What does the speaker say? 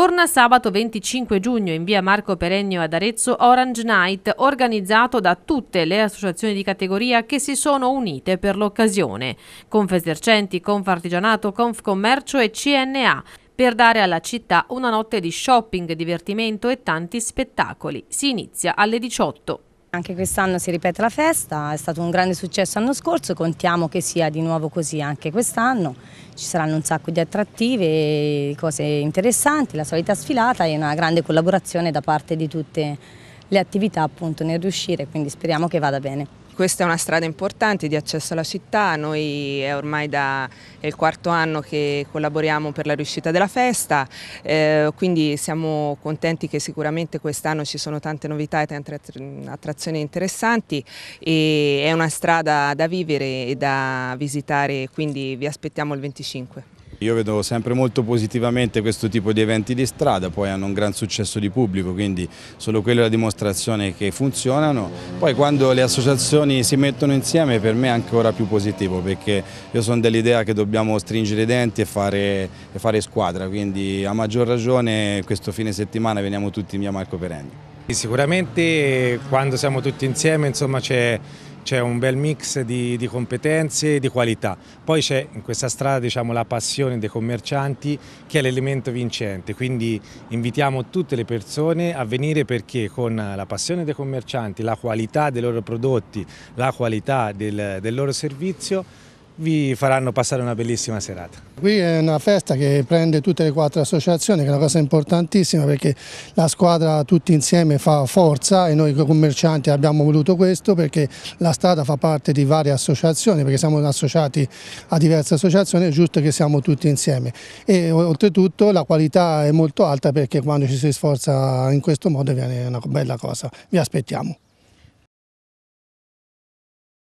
Torna sabato 25 giugno in via Marco Perenio ad Arezzo Orange Night, organizzato da tutte le associazioni di categoria che si sono unite per l'occasione. Conf conf esercenti, artigianato, conf commercio e CNA per dare alla città una notte di shopping, divertimento e tanti spettacoli. Si inizia alle 18. Anche quest'anno si ripete la festa, è stato un grande successo l'anno scorso, contiamo che sia di nuovo così anche quest'anno, ci saranno un sacco di attrattive, cose interessanti, la solita sfilata e una grande collaborazione da parte di tutte le attività appunto nel riuscire, quindi speriamo che vada bene. Questa è una strada importante di accesso alla città, noi è ormai da è il quarto anno che collaboriamo per la riuscita della festa, eh, quindi siamo contenti che sicuramente quest'anno ci sono tante novità e tante attrazioni interessanti e è una strada da vivere e da visitare, quindi vi aspettiamo il 25. Io vedo sempre molto positivamente questo tipo di eventi di strada, poi hanno un gran successo di pubblico, quindi solo quella è la dimostrazione che funzionano. Poi quando le associazioni si mettono insieme per me è ancora più positivo perché io sono dell'idea che dobbiamo stringere i denti e fare, e fare squadra, quindi a maggior ragione questo fine settimana veniamo tutti in via Marco Perenni. Sicuramente quando siamo tutti insieme c'è un bel mix di, di competenze e di qualità. Poi c'è in questa strada diciamo, la passione dei commercianti che è l'elemento vincente, quindi invitiamo tutte le persone a venire perché con la passione dei commercianti, la qualità dei loro prodotti, la qualità del, del loro servizio vi faranno passare una bellissima serata. Qui è una festa che prende tutte le quattro associazioni, che è una cosa importantissima perché la squadra tutti insieme fa forza e noi commercianti abbiamo voluto questo perché la strada fa parte di varie associazioni, perché siamo associati a diverse associazioni, è giusto che siamo tutti insieme. E oltretutto la qualità è molto alta perché quando ci si sforza in questo modo viene una bella cosa, vi aspettiamo.